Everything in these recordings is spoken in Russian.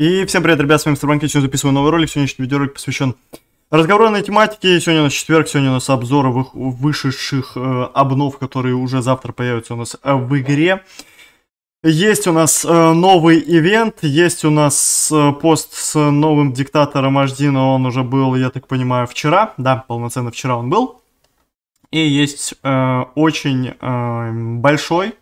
И всем привет, ребят, с вами Старбанки, сегодня записываю новый ролик, сегодняшний видеоролик посвящен разговорной тематике, сегодня у нас четверг, сегодня у нас обзор вышедших э, обнов, которые уже завтра появятся у нас э, в игре. Есть у нас э, новый ивент, есть у нас э, пост с новым диктатором HD, но он уже был, я так понимаю, вчера, да, полноценно вчера он был. И есть э, очень э, большой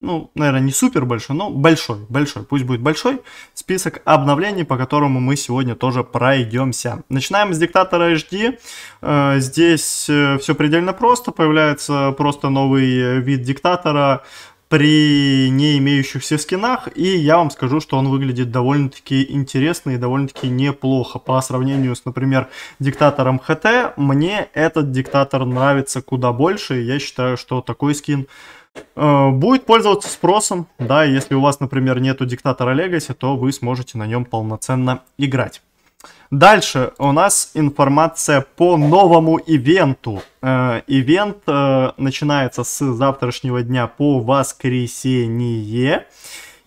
ну, наверное, не супер большой, но большой, большой, пусть будет большой список обновлений, по которому мы сегодня тоже пройдемся. Начинаем с диктатора HD. Э, здесь э, все предельно просто, появляется просто новый э, вид диктатора, при не имеющихся скинах, и я вам скажу, что он выглядит довольно-таки интересно и довольно-таки неплохо. По сравнению с, например, диктатором ХТ, мне этот диктатор нравится куда больше, и я считаю, что такой скин э, будет пользоваться спросом, да, если у вас, например, нету диктатора Легаси, то вы сможете на нем полноценно играть. Дальше у нас информация по новому ивенту. Э, ивент э, начинается с завтрашнего дня по воскресенье.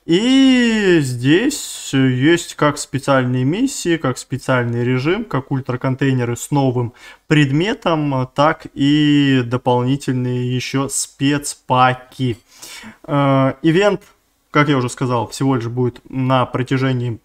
И здесь есть как специальные миссии, как специальный режим, как ультраконтейнеры с новым предметом, так и дополнительные еще спецпаки. Э, ивент, как я уже сказал, всего лишь будет на протяжении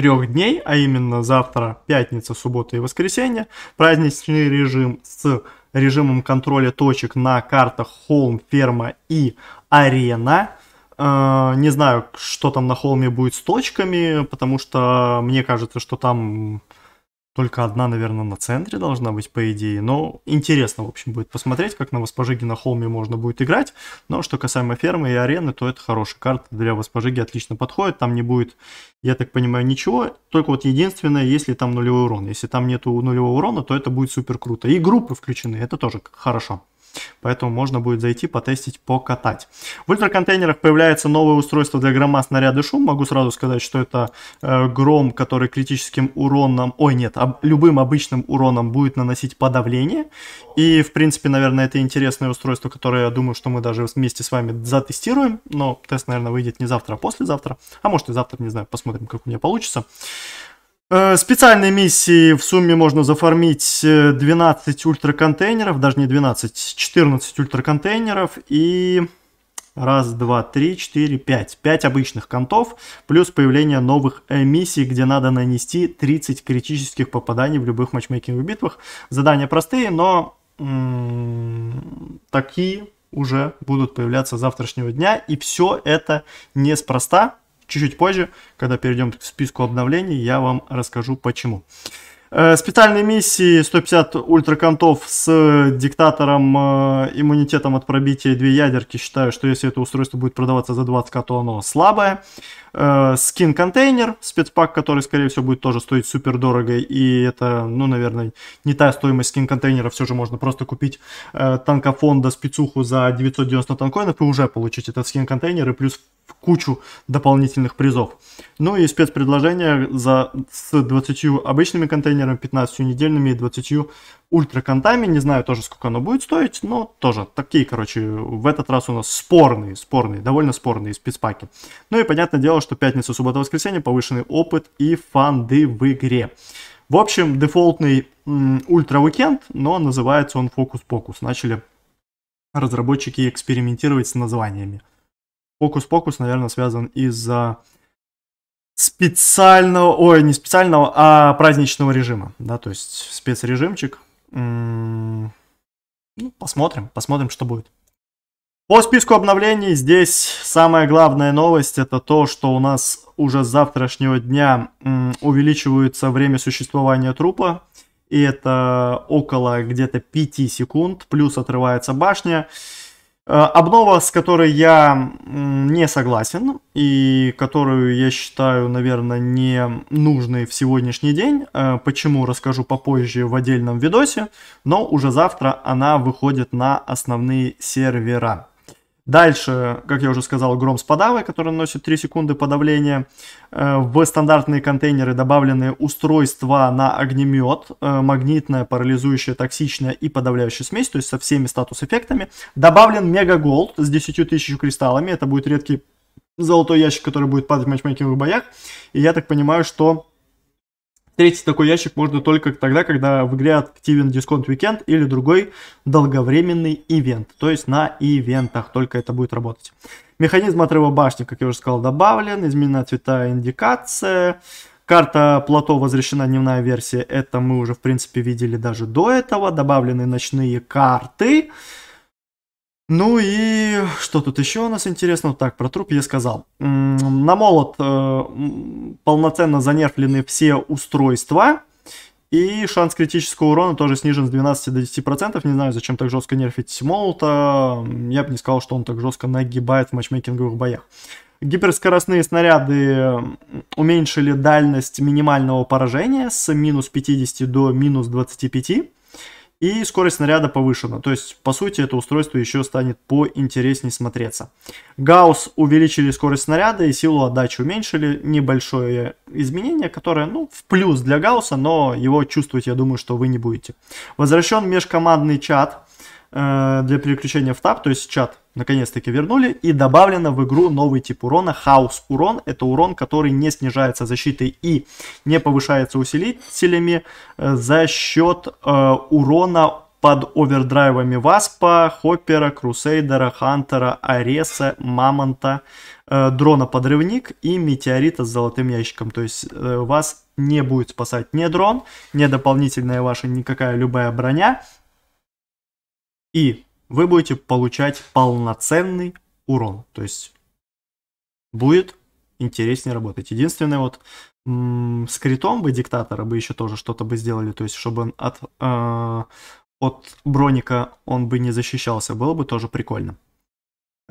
трех дней, а именно завтра, пятница, суббота и воскресенье, праздничный режим с режимом контроля точек на картах Холм, Ферма и Арена. Э, не знаю, что там на холме будет с точками, потому что э, мне кажется, что там только одна, наверное, на центре должна быть, по идее. Но интересно, в общем, будет посмотреть, как на Воспожиге на холме можно будет играть. Но что касаемо фермы и арены, то это хорошая карта для Воспожиги, отлично подходит. Там не будет, я так понимаю, ничего. Только вот единственное, если там нулевой урон. Если там нету нулевого урона, то это будет супер круто. И группы включены, это тоже хорошо. Поэтому можно будет зайти, потестить, покатать. В ультраконтейнерах появляется новое устройство для грома снаряды шум. Могу сразу сказать, что это э, гром, который критическим уроном, ой нет, об, любым обычным уроном будет наносить подавление. И, в принципе, наверное, это интересное устройство, которое, я думаю, что мы даже вместе с вами затестируем. Но тест, наверное, выйдет не завтра, а послезавтра. А может и завтра, не знаю, посмотрим, как у меня получится. Э, специальные миссии в сумме можно зафармить 12 э, ультраконтейнеров, даже не 12, 14 ультраконтейнеров и раз, два, три, четыре, пять. Пять обычных контов, плюс появление новых э, миссий, где надо нанести 30 критических попаданий в любых матчмейкинговых битвах. Задания простые, но такие уже будут появляться завтрашнего дня, и все это неспроста. Чуть-чуть позже, когда перейдем к списку обновлений, я вам расскажу почему. Э, специальные миссии 150 ультраконтов с диктатором э, иммунитетом от пробития две ядерки. Считаю, что если это устройство будет продаваться за 20к, то оно слабое. Э, скин-контейнер, спецпак, который, скорее всего, будет тоже стоить супер дорого. И это, ну, наверное, не та стоимость скин-контейнера. Все же можно просто купить танкофонда спецуху за 990 танкоинов и уже получить этот скин-контейнер. И плюс кучу дополнительных призов. Ну и спецпредложение за, с 20 обычными контейнерами, 15 недельными и 20 ультраконтами. Не знаю тоже, сколько оно будет стоить, но тоже такие, короче, в этот раз у нас спорные, спорные, довольно спорные спецпаки. Ну и понятное дело, что пятница, суббота, воскресенье, повышенный опыт и фанды в игре. В общем, дефолтный ультра-уикенд, но называется он фокус-покус. Начали разработчики экспериментировать с названиями фокус-покус, наверное, связан из-за специального, ой, не специального, а праздничного режима, да, то есть спецрежимчик. Ну, посмотрим, посмотрим, что будет. По списку обновлений здесь самая главная новость это то, что у нас уже с завтрашнего дня увеличивается время существования трупа. И это около где-то 5 секунд, плюс отрывается башня. Э, обнова, с которой я не согласен и которую я считаю, наверное, не нужной в сегодняшний день. Э, почему, расскажу попозже в отдельном видосе, но уже завтра она выходит на основные сервера. Дальше, как я уже сказал, гром с подавой, который носит 3 секунды подавления. Э, в стандартные контейнеры добавлены устройства на огнемет, э, магнитная, парализующая, токсичная и подавляющая смесь, то есть со всеми статус-эффектами. Добавлен мега голд с 10 тысяч кристаллами, это будет редкий золотой ящик, который будет падать в матчмейкинговых боях. И я так понимаю, что Третий такой ящик можно только тогда, когда в игре активен дисконт уикенд или другой долговременный ивент. То есть на ивентах только это будет работать. Механизм отрыва башни, как я уже сказал, добавлен. Изменена цвета индикация. Карта плато возвращена дневная версия. Это мы уже, в принципе, видели даже до этого. Добавлены ночные карты. Карты. Ну и что тут еще у нас интересно? Так, про труп я сказал. На молот э, полноценно занерфлены все устройства. И шанс критического урона тоже снижен с 12 до 10%. Не знаю, зачем так жестко нерфить молота. Я бы не сказал, что он так жестко нагибает в матчмейкинговых боях. Гиперскоростные снаряды уменьшили дальность минимального поражения с минус 50 до минус 25. И скорость снаряда повышена. То есть, по сути, это устройство еще станет поинтереснее смотреться. Гаусс увеличили скорость снаряда и силу отдачи уменьшили. Небольшое изменение, которое, ну, в плюс для Гаусса, но его чувствовать, я думаю, что вы не будете. Возвращен межкомандный чат э, для переключения в таб, то есть чат наконец-таки вернули. И добавлено в игру новый тип урона, хаос урон. Это урон, который не снижается защитой и не повышается усилителями э, за счет э, урона под овердрайвами Васпа, Хоппера, Крусейдера, Хантера, Ареса, Мамонта, э, дрона-подрывник и метеорита с золотым ящиком. То есть э, вас не будет спасать ни дрон, ни дополнительная ваша никакая любая броня. И вы будете получать полноценный урон. То есть будет интереснее работать. Единственное, вот с критом бы диктатора бы еще тоже что-то бы сделали, то есть чтобы от, э, от броника он бы не защищался, было бы тоже прикольно.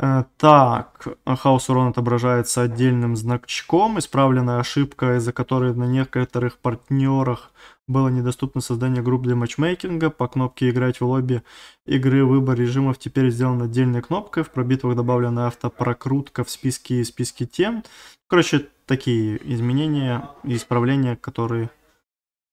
Э, так, хаос урон отображается отдельным значком. Исправленная ошибка, из-за которой на некоторых партнерах было недоступно создание групп для матчмейкинга. По кнопке «Играть в лобби» игры выбор режимов теперь сделан отдельной кнопкой. В пробитвах добавлена автопрокрутка в списке и списке тем. Короче, такие изменения и исправления, которые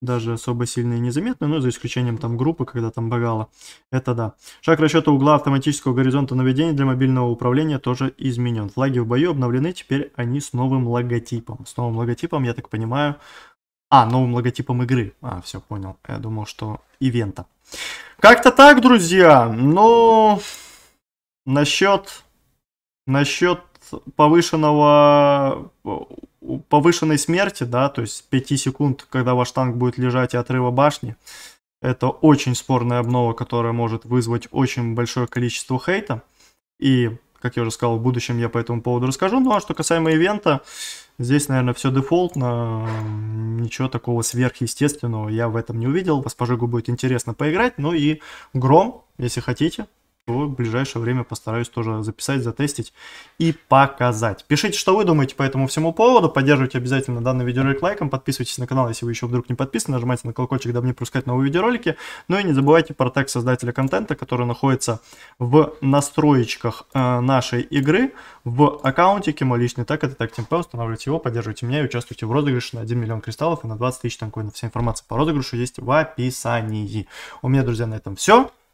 даже особо сильно и незаметны, ну за исключением там группы, когда там багало. Это да. Шаг расчета угла автоматического горизонта наведения для мобильного управления тоже изменен. Флаги в бою обновлены, теперь они с новым логотипом. С новым логотипом, я так понимаю... А, новым логотипом игры. А, все, понял. Я думал, что ивента. Как-то так, друзья. Но насчет, насчет повышенного повышенной смерти, да, то есть 5 секунд, когда ваш танк будет лежать и отрыва башни, это очень спорная обнова, которая может вызвать очень большое количество хейта. И, как я уже сказал, в будущем я по этому поводу расскажу. Ну а что касаемо ивента, здесь, наверное, все дефолтно. Ничего такого сверхъестественного я в этом не увидел. Госпожигу будет интересно поиграть. Ну и Гром, если хотите, блог в ближайшее время постараюсь тоже записать, затестить и показать. Пишите, что вы думаете по этому всему поводу, поддерживайте обязательно данный видеоролик лайком, подписывайтесь на канал, если вы еще вдруг не подписаны, нажимайте на колокольчик, дабы не пропускать новые видеоролики, ну и не забывайте про тег создателя контента, который находится в настроечках э, нашей игры, в аккаунтике, мой личный тег, это тег Тимпе, устанавливайте его, поддерживайте меня и участвуйте в розыгрыше на 1 миллион кристаллов и на 20 тысяч танкоинов. Вся информация по розыгрышу есть в описании. У меня, друзья, на этом все.